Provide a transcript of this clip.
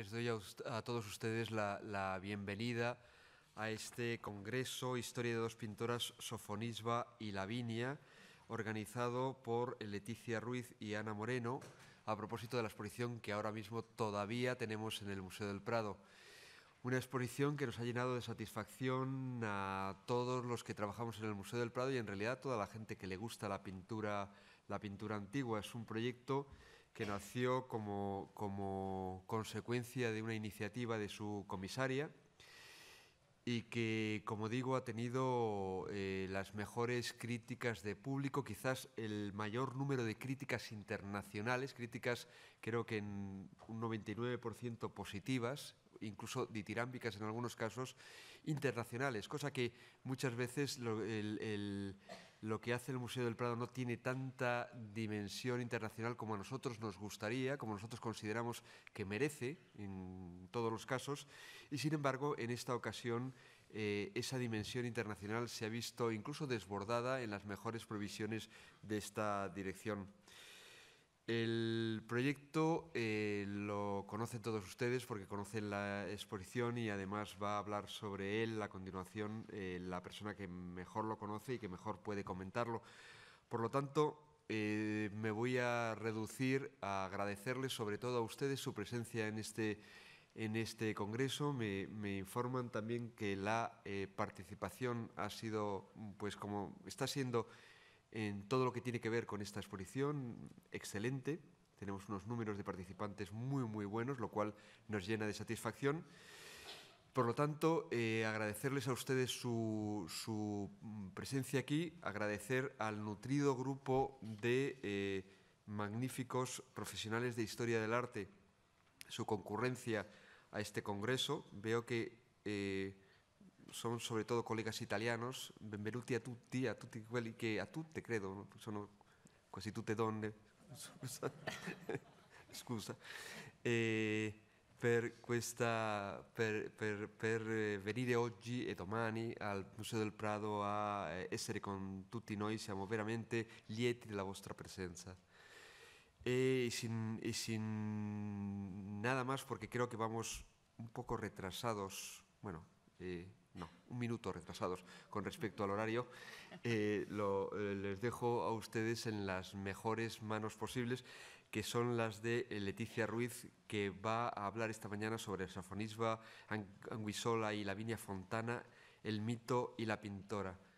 les doy a, todos ustedes la, bienvenida a este Congreso Historia de dos pintoras, Sofonisba y Lavinia, organizado por Leticia Ruiz y Ana Moreno, a propósito de la exposición que ahora mismo todavía tenemos en el Museo del Prado. Una exposición que nos ha llenado de satisfacción a todos los que trabajamos en el Museo del Prado y en realidad a toda la gente que le gusta la pintura, la pintura antigua. Es un proyecto que nació como, consecuencia de una iniciativa de su comisaria y que, como digo, ha tenido eh, las mejores críticas de público, quizás el mayor número de críticas internacionales, críticas creo que en un 99% positivas, incluso ditirámbicas en algunos casos, internacionales, cosa que muchas veces el lo que hace el Museo del Prado no tiene tanta dimensión internacional como a nosotros nos gustaría, como nosotros consideramos que merece en todos los casos, y sin embargo en esta ocasión eh, esa dimensión internacional se ha visto incluso desbordada en las mejores provisiones de esta dirección. El proyecto eh, conocen todos ustedes porque conocen la exposición y además va a hablar sobre él a continuación eh, la persona que mejor lo conoce y que mejor puede comentarlo. Por lo tanto, eh, me voy a reducir a agradecerles sobre todo a ustedes su presencia en este, en este Congreso. Me, informan también que la eh, participación ha sido, pues como está siendo en todo lo que tiene que ver con esta exposición, excelente. Tenemos unos números de participantes muy, muy buenos, lo cual nos llena de satisfacción. Por lo tanto, eh, agradecerles a ustedes su, presencia aquí, agradecer al nutrido grupo de eh, magníficos profesionales de historia del arte su concurrencia a este congreso. Veo que eh, son sobre todo colegas italianos, benvenuti a tutti, a tutti quelli che a tutte credo, sono quasi tutte donne, scusa, scusa. Per, questa, per, per, per, venire oggi e domani al Museo del Prado a eh, essere con tutti noi, siamo veramente lieti della vostra presenza. E sin, y sin nada más, porque creo que vamos un poco retrasados, bueno, eh, no, un minuto retrasados con respecto al horario. Eh, eh, les dejo a ustedes en las mejores manos posibles, que son las de eh, Leticia Ruiz, que va a hablar esta mañana sobre Safonisba, Anguisola y Lavinia Fontana, el mito y la pintora.